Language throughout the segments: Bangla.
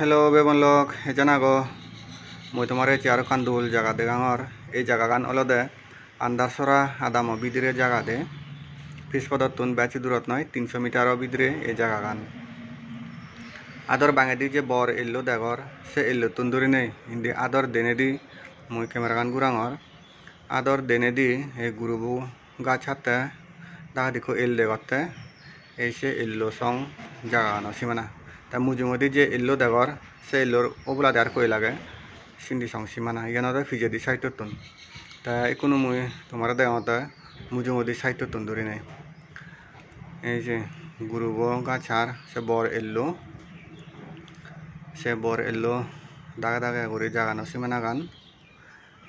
হ্যালো বেবন हेलो बेबन लोग जना गो मुई तुम्हारे चार खान दूल जगह এই জায়গা जगह खान अलदे আন্দাসরা আদাম বিদ্রে জায়গা দে তুন বেচি দূরত নয় তিনশো মিটারও বিদ্রে এই জায়গা গান আদর বাঙে দি যে বর এলো দেগর সে এলো তুন দূরে নেই হিন্দি আদর দেনে দি মুই ক্যামেরা গান গুরাঙর আদর দেনে দি এই গুরুবু গাছ হাতে দেখা দেখো এল দেগরতে এই সে এলো সং জায়গা গান সীমানা তা মুজুমদি যে ইল্লো দেগর সে ইল্লোর ওবলা দেয়ার কই লাগে সিন্দি সংসীমানা তো ফিজে দি সাইটতুন তা এখনো মুই তোমার দেওয়াতে মুজুমদি সাইটতুন ধরি নাই এই যে গুরুব গাছার সে বর এল্লো সে বর এল্লো দাগা দাগা করে জাগানো সীমানা গান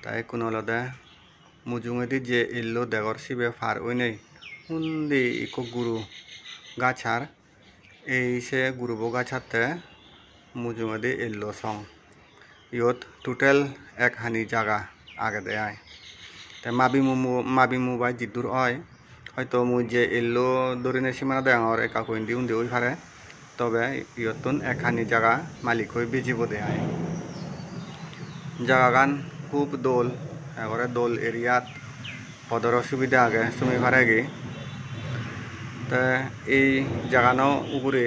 তাই কোনো লদে মুজুঙেদি যে ইল্লো দেগর শিবে ফার ওই নেই হুন্দি ইকো গুরু গাছার এই সে छाते ছাত্রে মুজুমাদি सॉन्ग সং ইয়ত एक এক হানি জাগা আগে দেয় ते माबी मुमु माबी मुबाई जिदूर হয় হয়তো মুই যে এলো এল্লো দরিনে সীমানা দেয়ার আর একা কইন উন্দি ওই ফারে তবে ইয়তুন হানি জাগা মালিক হয়ে বেজিব দেয় জাগা গান খুব দোল এগরে দোল এরিয়াত পদর অসুবিধা আগে সুমি ফারে গিয়ে এই জাগানো উপরে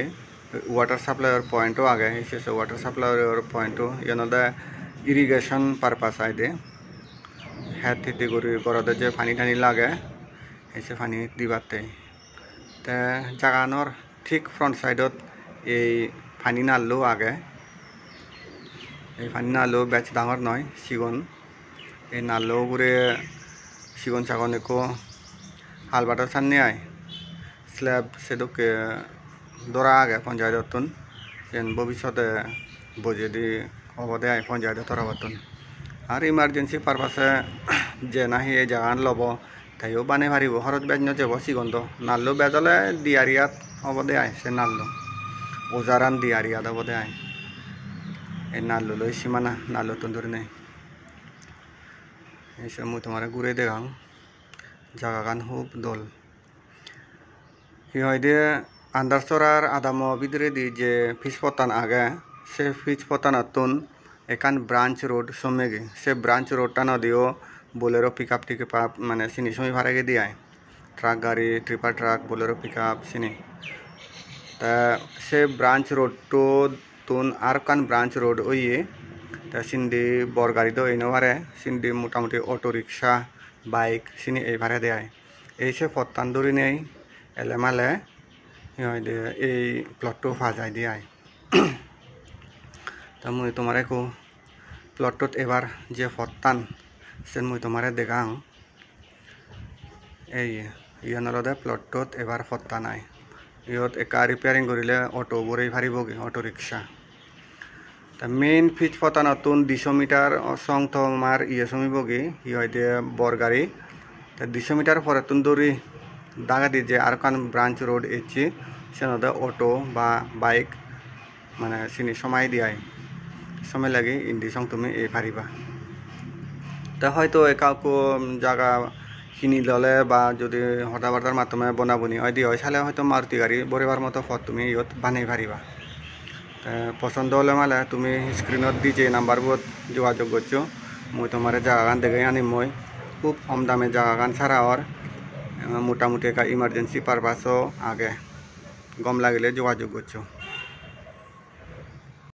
ওয়াটার সাপ্লাইয়ের পয়েন্টও আগে শেষে ওয়াটার সাপ্লাইয়ের পয়েন্টও এনদে ইরিগেশন পারপাস আইডে হেত হেতি করে গরদে যে পানি টানি লাগে এসে পানি দিবাতে জাগানোর ঠিক ফ্রন্ট সাইডত এই পানি নালো আগে এই পানি নালো বেচ ডাঙর নয় চিগন এই নালো উপরে চিগন চাগন একো হাল বাটার সামনে আয় স্ল্যাব সেদুকে দরা আগে পঞ্চায়েতন যেন ভবিষ্যতে বজেদি অবদে আয় পঞ্চায়েত তরাবতন আর ইমার্জেন্সি পারপাসে যে নাহি এই জাগান লব তাইও বানে ভারিব হরত বেজ নজেব সিগন্ধ নাল্লো বেজলে দিয়ারিয়াত অবদে আয় সে নাল্লো ওজারান দিয়ারিয়াত অবদে আয় এই নাল্লো লই সীমানা নাল্লো তন্দুর নেই এইসব মুই তোমার ঘুরে দেখাম জাগাগান হুব দোল সিহঁতে আন্দারচরার আদাম বিদরে দি যে ফিসপতান আগে সে ফিসপতান আতুন এখান ব্রাঞ্চ রোড সমেগে সে ব্রাঞ্চ রোডটা নদীও বোলেরো পিক আপ টিকে মানে চিনি সময় ভাড়াকে দিয়ায় ট্রাক গাড়ি tipper truck Bolero pick up চিনি তা সে ব্রাঞ্চ রোড তো তুন আর কান ব্রাঞ্চ রোড ওইয়ে তা সিন্দি বর গাড়ি তো এনে ভারে সিন্দি মোটামুটি অটো রিক্সা বাইক চিনি এই ভাড়া দেয় এই সে ফত্তান ধরি নেই এলেমালে এই প্লটটো ভাজাই দিয়াই তো মই তোমাৰে কওঁ প্লটটোত এবাৰ যে ফটান সেন মই তোমাৰে দেখাওঁ এই ইয়ানলতে প্লটটোত এবাৰ ফটা নাই ইহঁত একা ৰিপেয়াৰিং কৰিলে অটোবোৰেই ভাৰিবগৈ অটো ৰিক্সা মেইন ফিট ফটা নতুন দুইশ মিটাৰ চং থমাৰ ইয়ে চমিবগৈ সিহঁতে বৰগাড়ী দুইশ মিটাৰ ফৰেতুন দৌৰি দাগাদি যে কোন ব্রাঞ্চ রোড এসছি সেনাতে অটো বা বাইক মানে সিনি সময় দিয়াই সময় লাগে ইন্দি সং তুমি এ পারিবা তা হয়তো কাউকে জায়গা কিনি ললে বা যদি হতা বার্তার মাধ্যমে বনাবনি হয় দিয়ে চালে হয়তো মারুতি গাড়ি বরিবার মতো পথ তুমি ইয়ত বানাই পারিবা পছন্দ হলে মানে তুমি স্ক্রিনত দি যে নাম্বারবোধ যোগাযোগ করছো মই তোমার জায়গা গান দেখে আনিম মই খুব কম দামে জায়গা গান ছাড়া আর মোটামুটি একটা ইমার্জেন্সি পারপাসও আগে গম লাগিলে যোগাযোগ করছো